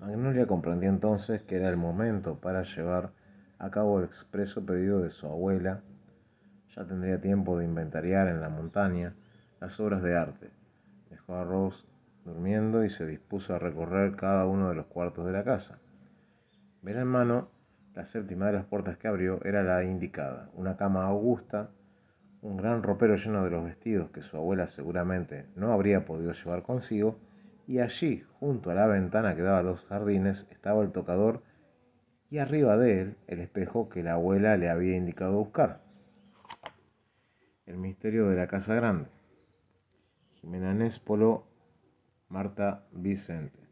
Magnolia comprendió entonces que era el momento para llevar a cabo el expreso pedido de su abuela. Ya tendría tiempo de inventariar en la montaña las obras de arte. Dejó a Rose durmiendo y se dispuso a recorrer cada uno de los cuartos de la casa. Vela en mano, la séptima de las puertas que abrió era la indicada, una cama augusta, un gran ropero lleno de los vestidos que su abuela seguramente no habría podido llevar consigo, y allí, junto a la ventana que daba a los jardines, estaba el tocador y arriba de él el espejo que la abuela le había indicado buscar. El misterio de la casa grande. Jimena Nespolo, Marta Vicente.